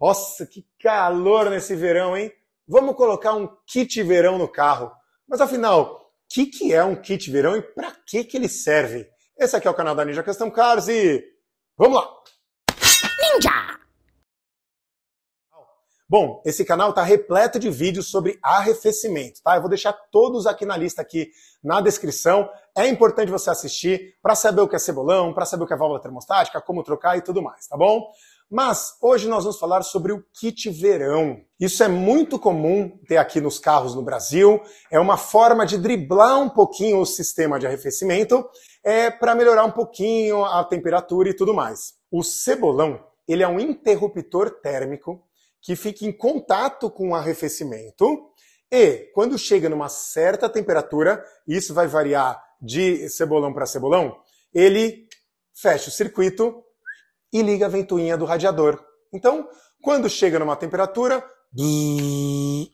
Nossa, que calor nesse verão, hein? Vamos colocar um kit verão no carro. Mas afinal, o que, que é um kit verão e para que, que ele serve? Esse aqui é o canal da Ninja Custom Cars e vamos lá! Ninja! Bom, esse canal está repleto de vídeos sobre arrefecimento, tá? Eu vou deixar todos aqui na lista aqui na descrição. É importante você assistir para saber o que é cebolão, para saber o que é válvula termostática, como trocar e tudo mais, tá bom? Mas hoje nós vamos falar sobre o kit verão. Isso é muito comum ter aqui nos carros no Brasil. É uma forma de driblar um pouquinho o sistema de arrefecimento é, para melhorar um pouquinho a temperatura e tudo mais. O cebolão ele é um interruptor térmico que fica em contato com o arrefecimento e quando chega numa certa temperatura, isso vai variar de cebolão para cebolão, ele fecha o circuito e liga a ventoinha do radiador. Então, quando chega numa temperatura,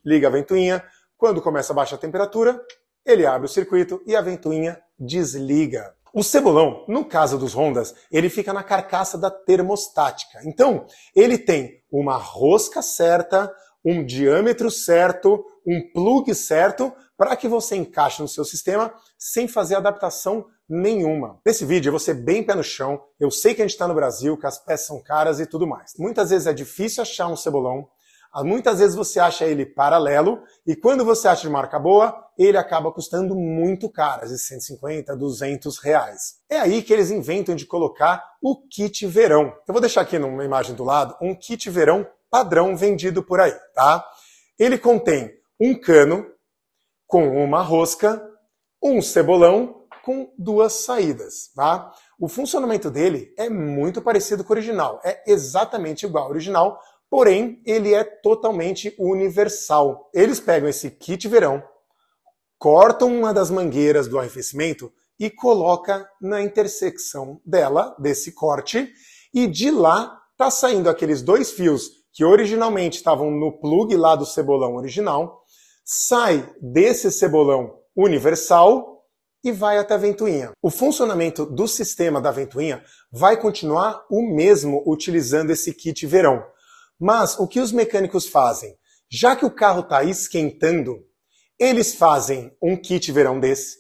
liga a ventoinha. Quando começa a baixa temperatura, ele abre o circuito e a ventoinha desliga. O cebolão, no caso dos Hondas, ele fica na carcaça da termostática. Então, ele tem uma rosca certa, um diâmetro certo, um plug certo, para que você encaixe no seu sistema sem fazer adaptação nenhuma. Nesse vídeo eu vou ser bem pé no chão, eu sei que a gente está no Brasil, que as peças são caras e tudo mais. Muitas vezes é difícil achar um cebolão, ah, muitas vezes você acha ele paralelo, e quando você acha de marca boa, ele acaba custando muito caro, de 150, 200 reais. É aí que eles inventam de colocar o kit verão. Eu vou deixar aqui numa imagem do lado um kit verão padrão vendido por aí, tá? Ele contém um cano com uma rosca, um cebolão com duas saídas, tá? O funcionamento dele é muito parecido com o original, é exatamente igual ao original, porém ele é totalmente universal. Eles pegam esse kit verão, cortam uma das mangueiras do arrefecimento e coloca na intersecção dela, desse corte, e de lá tá saindo aqueles dois fios que originalmente estavam no plug lá do cebolão original, sai desse cebolão universal e vai até a ventoinha. O funcionamento do sistema da ventoinha vai continuar o mesmo utilizando esse kit verão. Mas o que os mecânicos fazem? Já que o carro está esquentando, eles fazem um kit verão desse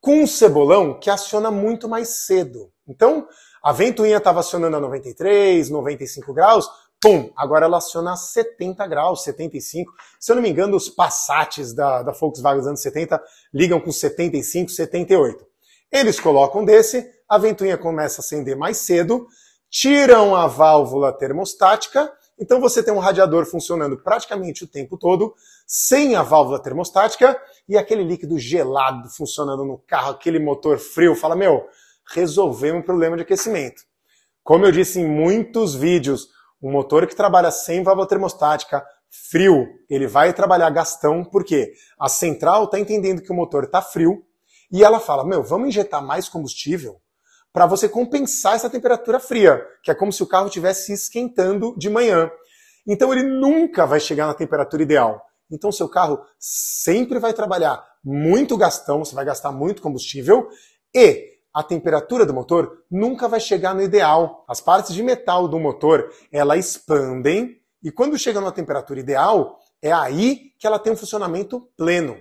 com um cebolão que aciona muito mais cedo. Então, a ventoinha estava acionando a 93, 95 graus, pum, agora ela aciona 70 graus, 75. Se eu não me engano, os Passats da, da Volkswagen dos anos 70 ligam com 75, 78. Eles colocam desse, a ventoinha começa a acender mais cedo, tiram a válvula termostática, então você tem um radiador funcionando praticamente o tempo todo, sem a válvula termostática e aquele líquido gelado funcionando no carro, aquele motor frio. Fala, meu, resolvemos o problema de aquecimento. Como eu disse em muitos vídeos, um motor que trabalha sem válvula termostática, frio, ele vai trabalhar gastão, porque a central está entendendo que o motor está frio e ela fala: meu, vamos injetar mais combustível para você compensar essa temperatura fria, que é como se o carro estivesse esquentando de manhã. Então ele nunca vai chegar na temperatura ideal. Então seu carro sempre vai trabalhar muito gastão, você vai gastar muito combustível e a temperatura do motor nunca vai chegar no ideal. As partes de metal do motor, ela expandem e quando chega na temperatura ideal, é aí que ela tem um funcionamento pleno.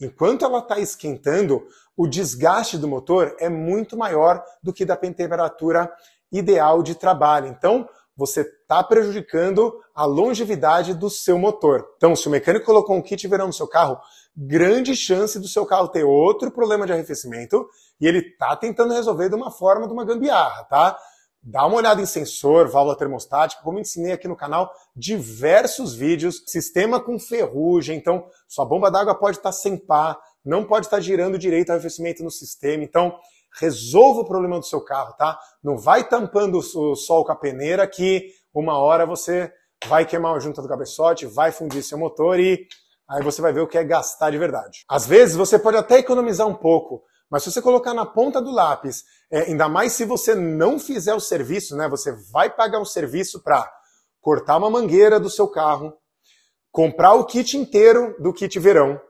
Enquanto ela está esquentando, o desgaste do motor é muito maior do que da temperatura ideal de trabalho. Então, você está prejudicando a longevidade do seu motor. Então, se o mecânico colocou um kit verão no seu carro, grande chance do seu carro ter outro problema de arrefecimento e ele está tentando resolver de uma forma, de uma gambiarra, tá? Dá uma olhada em sensor, válvula termostática, como ensinei aqui no canal, diversos vídeos, sistema com ferrugem, então sua bomba d'água pode estar tá sem pá, não pode estar tá girando direito o arrefecimento no sistema, então Resolva o problema do seu carro, tá? Não vai tampando o sol com a peneira que uma hora você vai queimar a junta do cabeçote, vai fundir seu motor e aí você vai ver o que é gastar de verdade. Às vezes você pode até economizar um pouco, mas se você colocar na ponta do lápis, é, ainda mais se você não fizer o serviço, né? Você vai pagar um serviço para cortar uma mangueira do seu carro, comprar o kit inteiro do kit verão,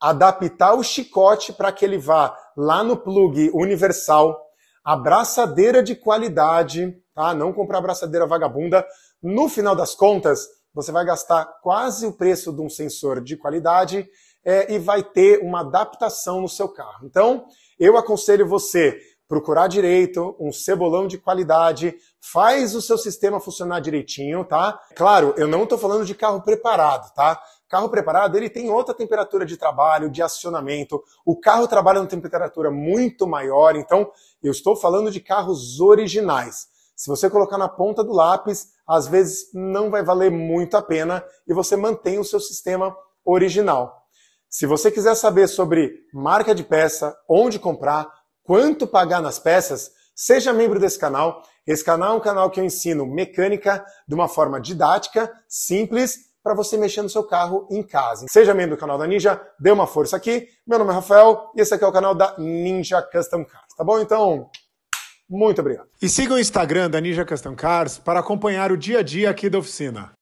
adaptar o chicote para que ele vá lá no plug universal, abraçadeira de qualidade, tá? Não comprar abraçadeira vagabunda. No final das contas, você vai gastar quase o preço de um sensor de qualidade é, e vai ter uma adaptação no seu carro. Então, eu aconselho você procurar direito, um cebolão de qualidade, faz o seu sistema funcionar direitinho, tá? Claro, eu não estou falando de carro preparado, tá? Carro preparado, ele tem outra temperatura de trabalho, de acionamento. O carro trabalha numa temperatura muito maior, então eu estou falando de carros originais. Se você colocar na ponta do lápis, às vezes não vai valer muito a pena e você mantém o seu sistema original. Se você quiser saber sobre marca de peça, onde comprar, quanto pagar nas peças, seja membro desse canal. Esse canal é um canal que eu ensino mecânica de uma forma didática, simples para você mexer no seu carro em casa. Seja membro do canal da Ninja, dê uma força aqui. Meu nome é Rafael e esse aqui é o canal da Ninja Custom Cars, tá bom? Então, muito obrigado. E siga o Instagram da Ninja Custom Cars para acompanhar o dia a dia aqui da oficina.